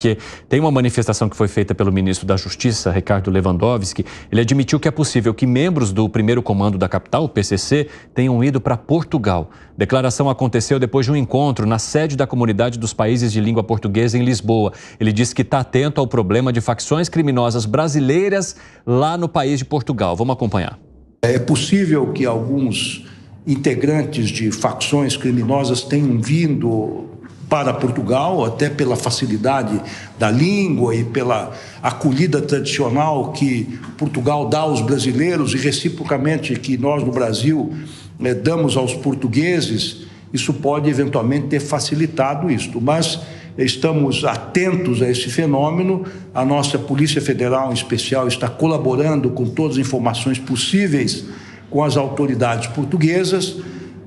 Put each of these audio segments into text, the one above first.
Porque tem uma manifestação que foi feita pelo ministro da Justiça, Ricardo Lewandowski. Ele admitiu que é possível que membros do primeiro comando da capital, o PCC, tenham ido para Portugal. A declaração aconteceu depois de um encontro na sede da Comunidade dos Países de Língua Portuguesa, em Lisboa. Ele disse que está atento ao problema de facções criminosas brasileiras lá no país de Portugal. Vamos acompanhar. É possível que alguns integrantes de facções criminosas tenham vindo para Portugal, até pela facilidade da língua e pela acolhida tradicional que Portugal dá aos brasileiros e reciprocamente que nós no Brasil né, damos aos portugueses, isso pode eventualmente ter facilitado isto. Mas estamos atentos a esse fenômeno. A nossa Polícia Federal, em especial, está colaborando com todas as informações possíveis com as autoridades portuguesas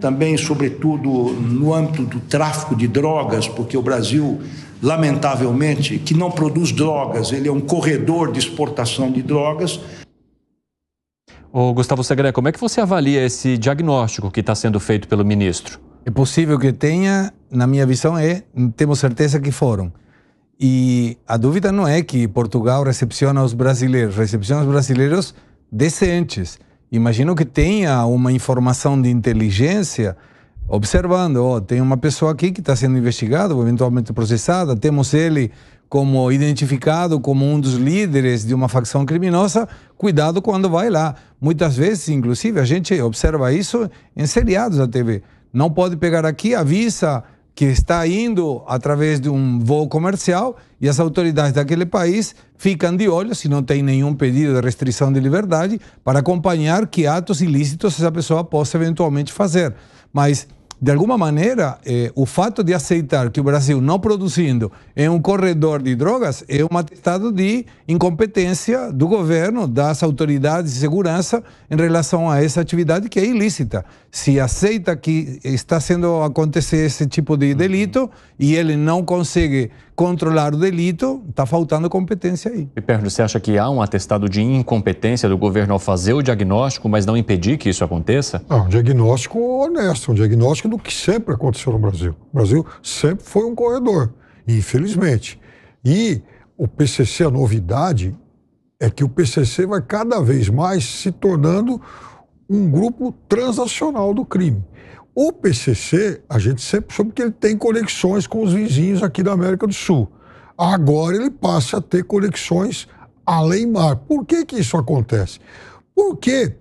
também, sobretudo, no âmbito do tráfico de drogas, porque o Brasil, lamentavelmente, que não produz drogas, ele é um corredor de exportação de drogas. Ô, Gustavo Segre, como é que você avalia esse diagnóstico que está sendo feito pelo ministro? É possível que tenha, na minha visão, é, temos certeza que foram. E a dúvida não é que Portugal recepciona os brasileiros, recepciona os brasileiros decentes Imagino que tenha uma informação de inteligência observando, ó, oh, tem uma pessoa aqui que está sendo investigada, eventualmente processada, temos ele como identificado como um dos líderes de uma facção criminosa, cuidado quando vai lá. Muitas vezes, inclusive, a gente observa isso em seriados da TV. Não pode pegar aqui, avisa que está indo através de um voo comercial e as autoridades daquele país ficam de olho se não tem nenhum pedido de restrição de liberdade para acompanhar que atos ilícitos essa pessoa possa eventualmente fazer. Mas de alguma maneira, eh, o fato de aceitar que o Brasil não produzindo é um corredor de drogas é um atestado de incompetência do governo, das autoridades de segurança em relação a essa atividade que é ilícita. Se aceita que está sendo acontecer esse tipo de uhum. delito uhum. e ele não consegue controlar o delito, está faltando competência aí. E Perno, você acha que há um atestado de incompetência do governo ao fazer o diagnóstico, mas não impedir que isso aconteça? Não, ah, um diagnóstico honesto, um diagnóstico do que sempre aconteceu no Brasil. O Brasil sempre foi um corredor, infelizmente. E o PCC, a novidade é que o PCC vai cada vez mais se tornando um grupo transacional do crime. O PCC, a gente sempre soube que ele tem conexões com os vizinhos aqui da América do Sul. Agora ele passa a ter conexões além mar. Por que, que isso acontece? Porque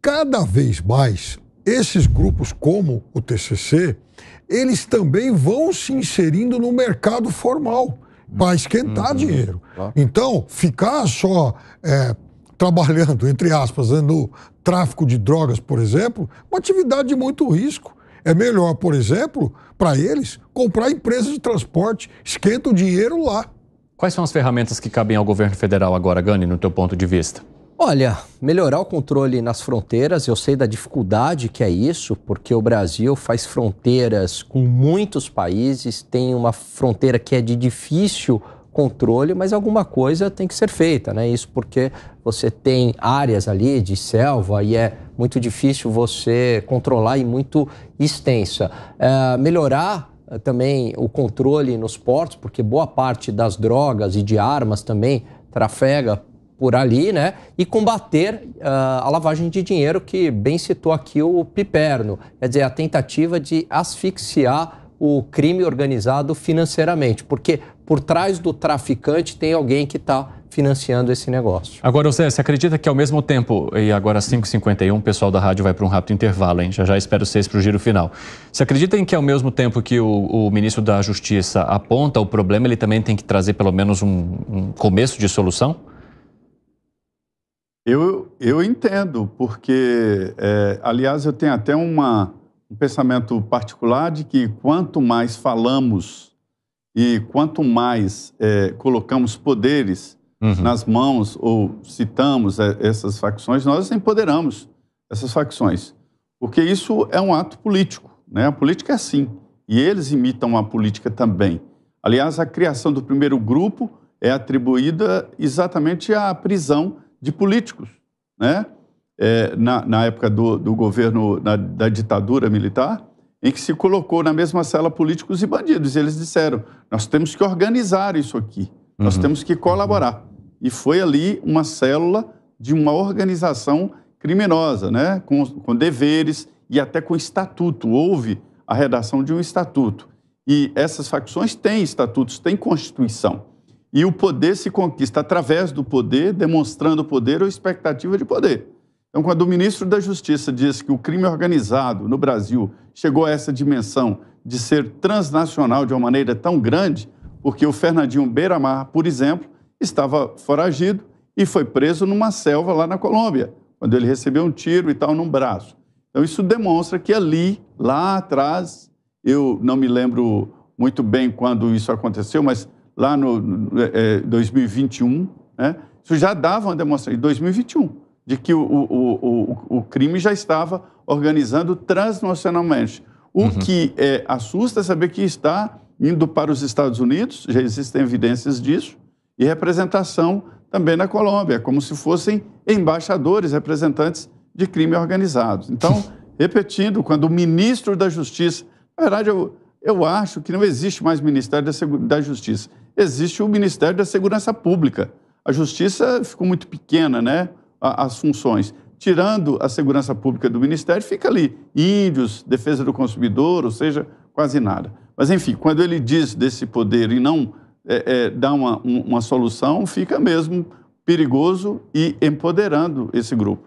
cada vez mais esses grupos como o TCC, eles também vão se inserindo no mercado formal para esquentar uhum, dinheiro. Então, ficar só é, trabalhando, entre aspas, no tráfico de drogas, por exemplo, uma atividade de muito risco. É melhor, por exemplo, para eles comprar empresas de transporte, esquenta o dinheiro lá. Quais são as ferramentas que cabem ao governo federal agora, Gani, no teu ponto de vista? Olha, melhorar o controle nas fronteiras, eu sei da dificuldade que é isso, porque o Brasil faz fronteiras com muitos países, tem uma fronteira que é de difícil controle, mas alguma coisa tem que ser feita, né? Isso porque você tem áreas ali de selva e é muito difícil você controlar e muito extensa. É, melhorar eh, também o controle nos portos, porque boa parte das drogas e de armas também trafega por ali, né? E combater uh, a lavagem de dinheiro que bem citou aqui o Piperno, quer dizer, a tentativa de asfixiar o crime organizado financeiramente, porque por trás do traficante tem alguém que está financiando esse negócio. Agora, José, você acredita que ao mesmo tempo, e agora 5h51, o pessoal da rádio vai para um rápido intervalo, hein? Já já espero vocês para o giro final. Você acredita em que ao mesmo tempo que o, o, ministro da Justiça aponta o problema, ele também tem que trazer pelo menos um, um começo de solução? Eu, eu entendo, porque, é, aliás, eu tenho até uma um pensamento particular de que quanto mais falamos e quanto mais é, colocamos poderes uhum. nas mãos ou citamos é, essas facções, nós empoderamos essas facções. Porque isso é um ato político. Né? A política é assim. E eles imitam a política também. Aliás, a criação do primeiro grupo é atribuída exatamente à prisão de políticos. Né? é, na, na, época do, do governo, na, da ditadura militar, em que se colocou na mesma cela políticos e bandidos. E eles disseram: nós temos que organizar isso aqui, nós uhum. temos que colaborar. E foi ali uma célula de uma organização criminosa, né? com, com deveres e até com estatuto. Houve a redação de um estatuto. E essas facções têm estatutos, têm constituição. E o poder se conquista através do poder, demonstrando poder ou expectativa de poder. Então, quando o ministro da Justiça diz que o crime organizado no Brasil chegou a essa dimensão de ser transnacional de uma maneira tão grande, porque o Fernandinho Beiramar, por exemplo, estava foragido e foi preso numa selva lá na Colômbia, quando ele recebeu um tiro e tal no braço. Então, isso demonstra que ali, lá atrás, eu não me lembro muito bem quando isso aconteceu, mas lá no, no é, 2021, é, né, isso já dava uma demonstração, em 2021 de que o, o, o, o crime já estava organizando transnacionalmente. O uhum. que é, assusta é saber que está indo para os Estados Unidos, já existem evidências disso, e representação também na Colômbia, como se fossem embaixadores, representantes de crime organizado. Então, repetindo, quando o ministro da Justiça, na verdade, eu, eu acho que não existe mais Ministério da, da Justiça, existe o Ministério da Segurança Pública. A justiça ficou muito pequena, né? as funções. Tirando a segurança pública do Ministério, fica ali índios, defesa do consumidor, ou seja, quase nada. Mas, enfim, quando ele diz desse poder e não é, é, dá uma, uma solução, fica mesmo perigoso e empoderando esse grupo.